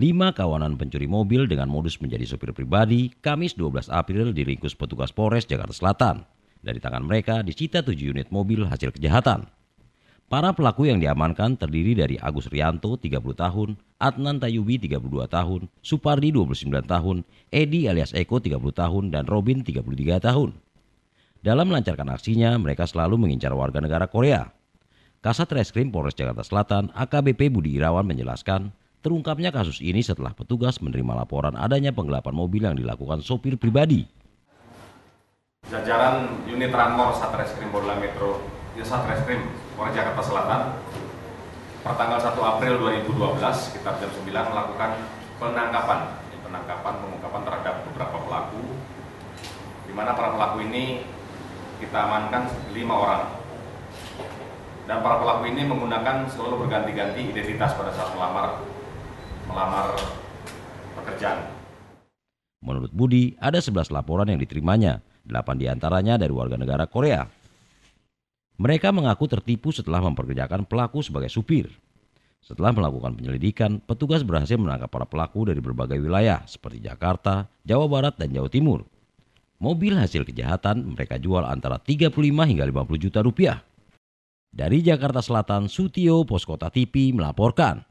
Lima kawanan pencuri mobil dengan modus menjadi sopir pribadi Kamis 12 April diringkus petugas Polres Jakarta Selatan. Dari tangan mereka disita tujuh unit mobil hasil kejahatan. Para pelaku yang diamankan terdiri dari Agus Rianto 30 tahun, Adnan Tayubi 32 tahun, Supardi 29 tahun, Edi alias Eko 30 tahun, dan Robin 33 tahun. Dalam melancarkan aksinya, mereka selalu mengincar warga negara Korea. Kasat Reskrim Polres Jakarta Selatan AKBP Budi Irawan menjelaskan, Terungkapnya kasus ini setelah petugas menerima laporan adanya penggelapan mobil yang dilakukan sopir pribadi. Jajaran unit Ranmor Satreskrim Polda Metro, ya Satreskrim Polres Jakarta Selatan, pertanggal 1 April 2012 sekitar jam 9 melakukan penangkapan, ya, penangkapan pengungkapan terhadap beberapa pelaku, di mana para pelaku ini kita amankan lima orang dan para pelaku ini menggunakan selalu berganti-ganti identitas pada saat melamar melamar pekerjaan. Menurut Budi, ada 11 laporan yang diterimanya, 8 diantaranya dari warga negara Korea. Mereka mengaku tertipu setelah memperkerjakan pelaku sebagai supir. Setelah melakukan penyelidikan, petugas berhasil menangkap para pelaku dari berbagai wilayah seperti Jakarta, Jawa Barat, dan Jawa Timur. Mobil hasil kejahatan mereka jual antara 35 hingga 50 juta rupiah. Dari Jakarta Selatan, Sutio Poskota TV melaporkan.